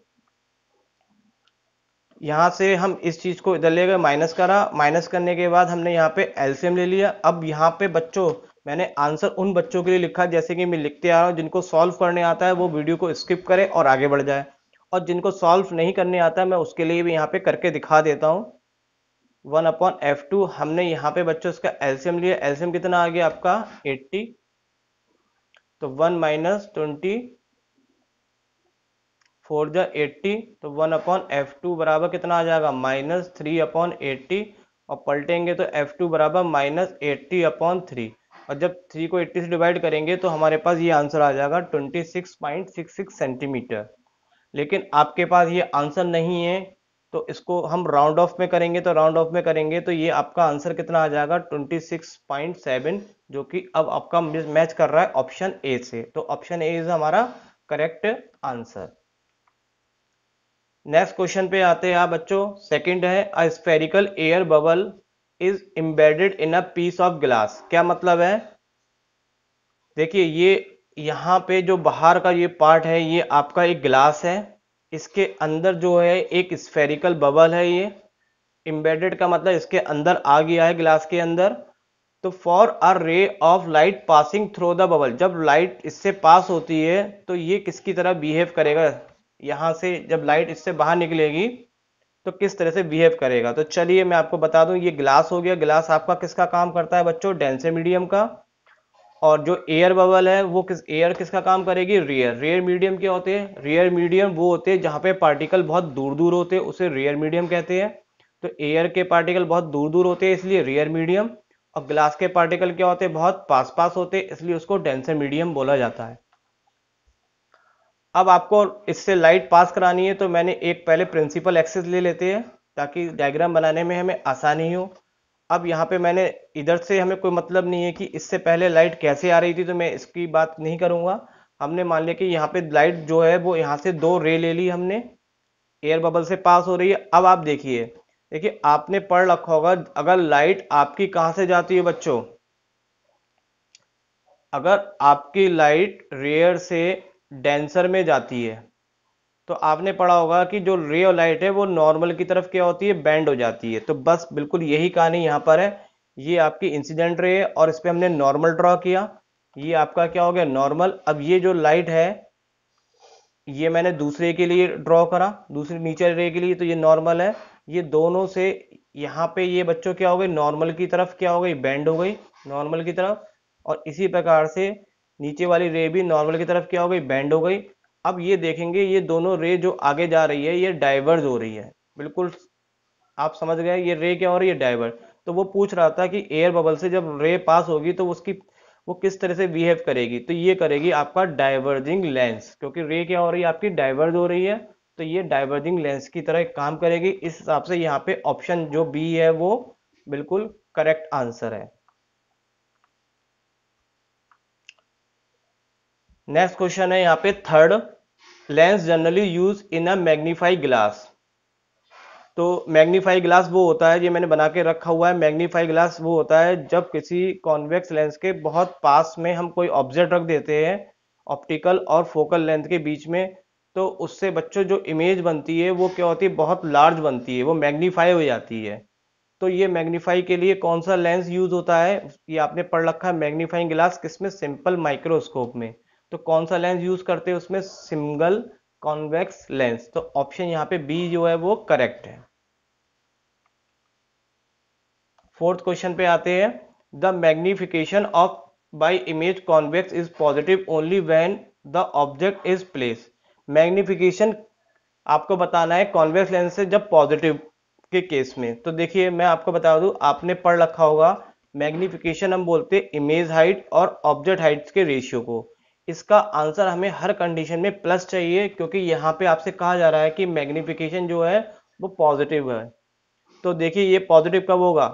S1: यहाँ से हम इस चीज को इधर ले गए माइनस करा माइनस करने के बाद हमने यहाँ पे एल्सियम ले लिया अब यहाँ पे बच्चों मैंने आंसर उन बच्चों के लिए लिखा जैसे कि मैं लिखते आ रहा हूँ जिनको सॉल्व करने आता है वो वीडियो को स्किप करे और आगे बढ़ जाए और जिनको सॉल्व नहीं करने आता है मैं उसके लिए भी यहाँ पे करके दिखा देता हूँ वन अपॉन एफ टू हमने यहाँ पे बच्चों इसका एल्सियम लिया एल्सियम कितना आ गया आपका एट्टी तो वन माइनस ट्वेंटी फोर जा एट्टी तो वन अपॉन एफ टू बराबर कितना आ जाएगा माइनस थ्री अपॉन एट्टी और पलटेंगे तो एफ टू बराबर माइनस एट्टी अपॉन थ्री और जब थ्री को एट्टी से डिवाइड करेंगे तो हमारे पास ये आंसर आ जाएगा twenty six point six six centimetre लेकिन आपके पास ये आंसर नहीं है तो इसको हम राउंड ऑफ में करेंगे तो राउंड ऑफ में करेंगे तो ये आपका आंसर कितना आ जाएगा 26.7 जो कि अब आपका मैच कर रहा है ऑप्शन ए से तो ऑप्शन ए इज हमारा करेक्ट आंसर नेक्स्ट क्वेश्चन पे आते हैं आप बच्चों सेकंड है a spherical air bubble is embedded in a piece of glass क्या मतलब है देखिए ये यहाँ पे जो बाहर का ये पार्ट है ये आपका एक ग्लास है इसके अंदर जो है एक स्फेरिकल बबल है ये एम्बेडेड का मतलब इसके अंदर आ गया है ग्लास के अंदर तो for a ray of light passing through the bubble जब लाइट इससे पास होती है तो ये किसकी तरह बिहेव करेगा यहाँ से जब लाइट इससे बाहर निकलेगी तो किस तरह से बिहेव करेगा तो चलिए मैं आपको बता दूं ये ग्लास हो गया ग्लास आपका किसका काम करता है बच्चों डेंसे मीडियम का और जो एयर बबल है वो किस एयर किसका काम करेगी रेयर रेयर मीडियम क्या होते हैं रेयर मीडियम वो होते हैं जहाँ पे पार्टिकल बहुत दूर दूर होते हैं उसे रेयर मीडियम कहते हैं तो एयर के पार्टिकल बहुत दूर दूर होते हैं इसलिए रेयर मीडियम और ग्लास के पार्टिकल क्या होते हैं बहुत पास पास होते हैं इसलिए उसको डेंसर मीडियम बोला जाता है अब आपको इससे लाइट पास करानी है तो मैंने एक पहले प्रिंसिपल एक्सेस ले लेते हैं ताकि डायग्राम बनाने में हमें आसानी हो अब यहाँ पे मैंने इधर से हमें कोई मतलब नहीं है कि इससे पहले लाइट कैसे आ रही थी तो मैं इसकी बात नहीं करूँगा हमने मान लिया कि यहाँ पे लाइट जो है वो यहाँ से दो रे ले ली हमने एयर बबल से पास हो रही है अब आप देखिए देखिए आपने पढ़ रखा होगा अगर लाइट आपकी कहाँ से जाती है बच्चों अगर आपकी लाइट रेयर से डेंसर में जाती है तो आपने पढ़ा होगा कि जो रे लाइट है वो नॉर्मल की तरफ क्या होती है बैंड हो जाती है तो बस बिल्कुल यही कहानी यहाँ पर है ये आपकी इंसिडेंट रे है और इस पर हमने नॉर्मल ड्रॉ किया ये आपका क्या हो गया नॉर्मल अब ये जो लाइट है ये मैंने दूसरे के लिए ड्रॉ करा दूसरे नीचे रे के लिए तो ये नॉर्मल है ये दोनों से यहाँ पे ये बच्चों क्या हो गई नॉर्मल की तरफ क्या हो गई बैंड हो गई नॉर्मल की तरफ और इसी प्रकार से नीचे वाली रे भी नॉर्मल की तरफ क्या हो गई बैंड हो गई अब ये देखेंगे ये दोनों रे जो आगे जा रही है ये डाइवर्ज हो रही है बिल्कुल आप समझ गए ये रे क्या हो रही है डाइवर्ज तो वो पूछ रहा था कि एयर बबल से जब रे पास होगी तो उसकी वो किस तरह से बिहेव करेगी तो ये करेगी आपका डाइवर्जिंग लेंस क्योंकि रे क्या हो रही है आपकी डाइवर्ज हो रही है तो ये डाइवर्जिंग लेंस की तरह काम करेगी इस हिसाब से यहाँ पे ऑप्शन जो बी है वो बिल्कुल करेक्ट आंसर है नेक्स्ट क्वेश्चन है यहाँ पे third lens generally use in a magnify glass तो मैग्नीफाई ग्लास वो होता है ये मैंने बना के रखा हुआ है मैग्नीफाई ग्लास वो होता है जब किसी कॉन्वेक्स लेंस के बहुत पास में हम कोई ऑब्जेक्ट रख देते हैं ऑप्टिकल और फोकल लेंथ के बीच में तो उससे बच्चों जो इमेज बनती है वो क्या होती है बहुत लार्ज बनती है वो मैग्नीफाई हो जाती है तो ये मैग्नीफाई के लिए कौन सा लेंस यूज होता है ये आपने पढ़ रखा है मैग्नीफाइंग ग्लास किसमें सिंपल माइक्रोस्कोप में तो कौन सा लेंस यूज करते हैं उसमें सिंगल कॉन्वेक्स लेंस तो ऑप्शन यहाँ पे बी जो है वो करेक्ट है फोर्थ क्वेश्चन पे आते हैं the magnification of by image convex is positive only when the object is place magnification आपको बताना है कॉन्वेक्स लेंस से जब पॉजिटिव के केस में तो देखिए मैं आपको बता दू आपने पढ़ रखा होगा मैग्निफिकेशन हम बोलते हैं इमेज हाइट और ऑब्जेक्ट हाइट के रेशियो को इसका आंसर हमें हर कंडीशन में प्लस चाहिए क्योंकि यहाँ पे आपसे कहा जा रहा है कि मैग्निफिकेशन जो है वो पॉजिटिव है तो देखिए ये पॉजिटिव कब होगा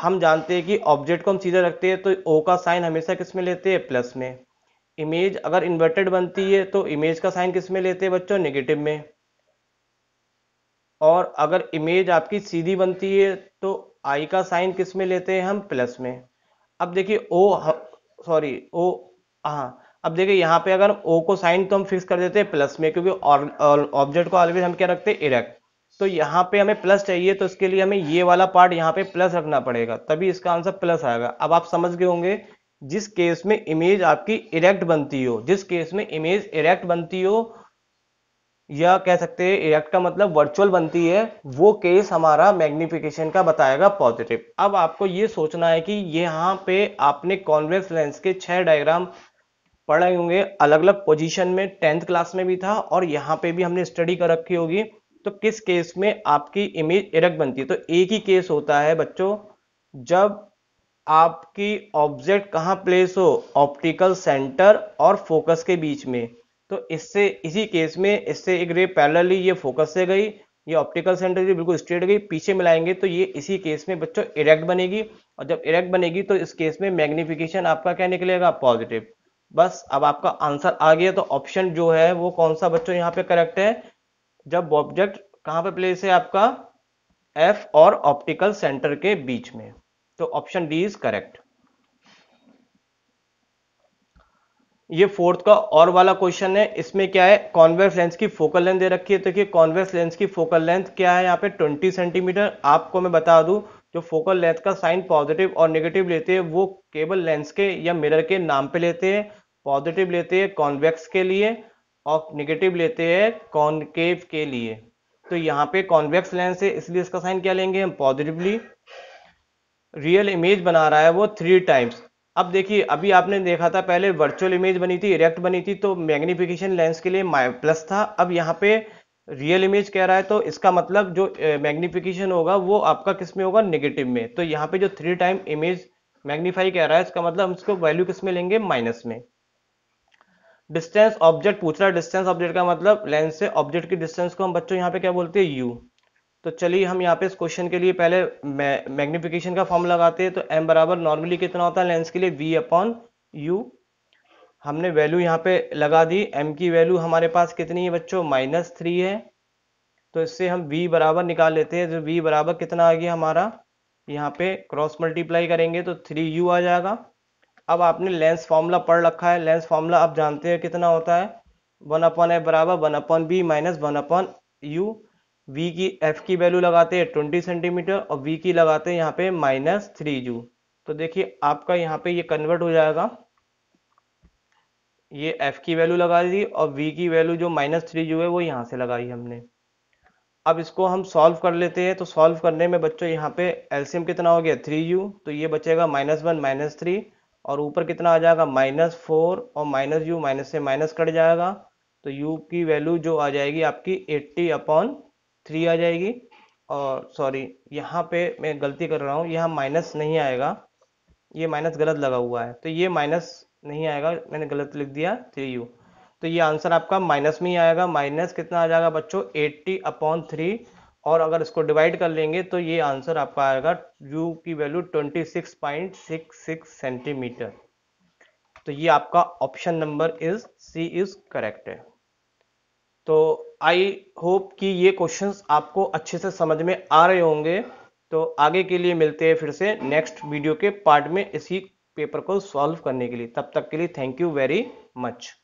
S1: हम जानते हैं कि ऑब्जेक्ट को हम सीधा रखते हैं तो ओ का साइन हमेशा किस में लेते हैं प्लस में इमेज अगर इन्वर्टेड बनती है तो इमेज का साइन किस में लेते हैं बच्चों नेगेटिव में और अगर इमेज आपकी सीधी बनती है तो आई का साइन किस में लेते हैं हम प्लस में अब देखिए ओ सॉरी ओ हाँ अब देखिए यहाँ पे अगर ओ को साइन तो हम फिक्स कर देते हैं प्लस में क्योंकि ऑब्जेक्ट को ऑलवेज हम क्या रखते हैं इरेक्ट तो यहाँ पे हमें प्लस चाहिए तो इसके लिए हमें ये वाला पार्ट यहाँ पे प्लस रखना पड़ेगा तभी इसका आंसर प्लस आएगा अब आप समझ गए होंगे जिस केस में इमेज आपकी इरेक्ट बनती हो जिस केस में इमेज इरेक्ट बनती हो या कह सकते हैं इरेक्ट का मतलब वर्चुअल बनती है वो केस हमारा मैग्निफिकेशन का बताएगा पॉजिटिव अब आपको ये सोचना है कि यहाँ पे आपने कॉन्वेक्स लेंस के छह डायग्राम पढ़े होंगे अलग अलग पोजीशन में टेंथ क्लास में भी था और यहाँ पे भी हमने स्टडी कर रखी होगी तो किस केस में आपकी इमेज इरक बनती है तो एक ही केस होता है बच्चों जब आपकी ऑब्जेक्ट कहाँ प्लेस हो ऑप्टिकल सेंटर और फोकस के बीच में तो इससे इसी केस में इससे एक रे पैरल ये फोकस से गई ये ऑप्टिकल सेंटर बिल्कुल स्ट्रेट गई पीछे मिलाएंगे तो ये इसी केस में बच्चों इरेक्ट बनेगी और जब इरेक्ट बनेगी तो इस केस में मैग्निफिकेशन आपका क्या निकलेगा पॉजिटिव बस अब आपका आंसर आ गया तो ऑप्शन जो है वो कौन सा बच्चों यहाँ पे करेक्ट है जब ऑब्जेक्ट कहाँ पे प्लेस है आपका एफ और ऑप्टिकल सेंटर के बीच में तो ऑप्शन डी इज करेक्ट ये फोर्थ का और वाला क्वेश्चन है इसमें क्या है कॉन्वेक्स लेंस की फोकल लेंथ दे रखी है तो देखिए कॉन्वेक्स लेंस की फोकल लेंथ क्या है यहाँ पे 20 सेंटीमीटर आपको मैं बता दूं जो फोकल लेंथ का साइन पॉजिटिव और नेगेटिव लेते हैं वो केबल लेंस के या मिरर के नाम पे लेते हैं पॉजिटिव लेते हैं कॉन्वेक्स के लिए और निगेटिव लेते हैं कॉन्केव के लिए तो यहाँ पे कॉन्वेक्स लेंस है इसलिए इसका साइन क्या लेंगे हम पॉजिटिवली रियल इमेज बना रहा है वो थ्री टाइम्स अब देखिए अभी आपने देखा था पहले वर्चुअल इमेज बनी थी इरेक्ट बनी थी तो मैग्निफिकेशन लेंस के लिए माइ प्लस था अब यहाँ पे रियल इमेज कह रहा है तो इसका मतलब जो मैग्निफिकेशन होगा वो आपका किस में होगा नेगेटिव में तो यहाँ पे जो थ्री टाइम इमेज मैग्नीफाई कह रहा है इसका मतलब हम इसको वैल्यू किस में लेंगे माइनस में डिस्टेंस ऑब्जेक्ट पूछ रहा है डिस्टेंस ऑब्जेक्ट का मतलब लेंस से ऑब्जेक्ट की डिस्टेंस को हम बच्चों यहाँ पे क्या बोलते हैं यू तो चलिए हम यहाँ पे इस क्वेश्चन के लिए पहले मैग्निफिकेशन का फॉर्म लगाते हैं तो एम बराबर नॉर्मली कितना होता है लेंस के लिए वी अपॉन यू हमने वैल्यू यहाँ पे लगा दी एम की वैल्यू हमारे पास कितनी है बच्चों माइनस थ्री है तो इससे हम वी बराबर निकाल लेते हैं जो वी बराबर कितना आ गया हमारा यहाँ पे क्रॉस मल्टीप्लाई करेंगे तो थ्री यू आ जाएगा अब आपने लेंस फॉर्मूला पढ़ रखा है लेंस फॉर्मूला आप जानते हैं कितना होता है वन अपॉन ए बराबर one upon b minus one upon u v की एफ की वैल्यू लगाते हैं ट्वेंटी सेंटीमीटर और वी की लगाते हैं यहाँ पे माइनस थ्री यू तो देखिए आपका यहाँ पे ये यह कन्वर्ट हो जाएगा ये एफ की वैल्यू लगा दी और वी की वैल्यू जो माइनस थ्री यू है वो यहाँ से लगाई हमने अब इसको हम सॉल्व कर लेते हैं तो सॉल्व करने में बच्चों यहाँ पे एल्सियम कितना हो गया थ्री यू तो ये बचेगा माइनस वन माइनस थ्री और ऊपर कितना आ जाएगा माइनस फोर और माइनस यू माइनस से माइनस कट जाएगा तो यू की वैल्यू जो आ जाएगी आपकी एट्टी अपॉन थ्री आ जाएगी और सॉरी यहाँ पे मैं गलती कर रहा हूँ यहाँ माइनस नहीं आएगा ये माइनस गलत लगा हुआ है तो ये माइनस नहीं आएगा मैंने गलत लिख दिया थ्री यू तो ये आंसर आपका माइनस में ही आएगा माइनस कितना आ जाएगा बच्चों एट्टी अपॉन थ्री और अगर इसको डिवाइड कर लेंगे तो ये आंसर आपका आएगा यू की वैल्यू 26.66 सेंटीमीटर तो ये आपका option number is C is correct है तो आई होप कि ये क्वेश्चंस आपको अच्छे से समझ में आ रहे होंगे तो आगे के लिए मिलते हैं फिर से नेक्स्ट वीडियो के पार्ट में इसी पेपर को सॉल्व करने के लिए तब तक के लिए थैंक यू वेरी मच